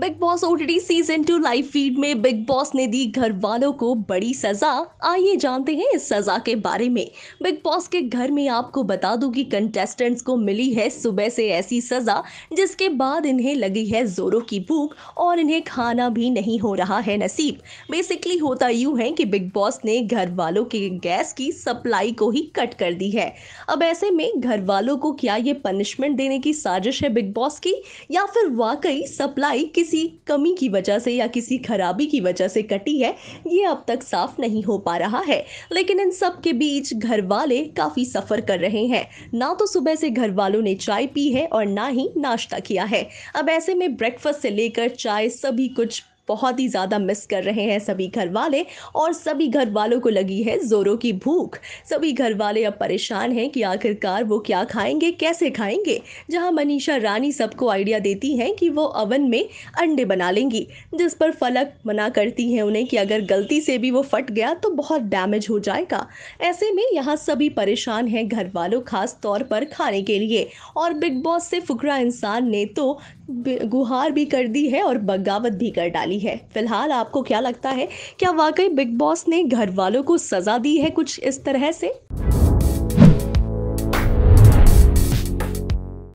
big Boss OTT season two live feed में बिग बॉस ने दी घर वालों को बड़ी सजा आइए जानते हैं इस सजा के बारे में बिग बॉस के घर में आपको बता दूं कि कंटेस्टेंट्स को मिली है सुबह से ऐसी सजा जिसके बाद इन्हें लगी है जोरों की भूख और इन्हें खाना भी नहीं हो रहा है नसीब बेसिकली होता यूं है कि बिग बॉस ने घर वालों के गैस की सप्लाई को ही कट कर दी है अब ऐसे में घर वालों को क्या ये पनिशमेंट देने की साजिश है बिग बॉस की या फिर वाकई सप्लाई किस किसी कमी की वजह से या किसी खराबी की वजह से कटी है ये अब तक साफ नहीं हो पा रहा है लेकिन इन सब के बीच घर वाले काफ़ी सफ़र कर रहे हैं ना तो सुबह से घर वालों ने चाय पी है और ना ही नाश्ता किया है अब ऐसे में ब्रेकफास्ट से लेकर चाय सभी कुछ बहुत ही ज़्यादा मिस कर रहे हैं सभी घर वाले और सभी घर वालों को लगी है ज़ोरों की भूख सभी घर वाले अब परेशान हैं कि आखिरकार वो क्या खाएंगे कैसे खाएंगे जहां मनीषा रानी सबको आइडिया देती हैं कि वो अवन में अंडे बना लेंगी जिस पर फलक मना करती हैं उन्हें कि अगर गलती से भी वो फट गया तो बहुत डैमेज हो जाएगा ऐसे में यहाँ सभी परेशान हैं घर वालों खास तौर पर खाने के लिए और बिग बॉस से फुकरा इंसान ने तो गुहार भी कर दी है और बगावत भी कर डाली है फिलहाल आपको क्या लगता है क्या वाकई बिग बॉस ने घर वालों को सजा दी है कुछ इस तरह से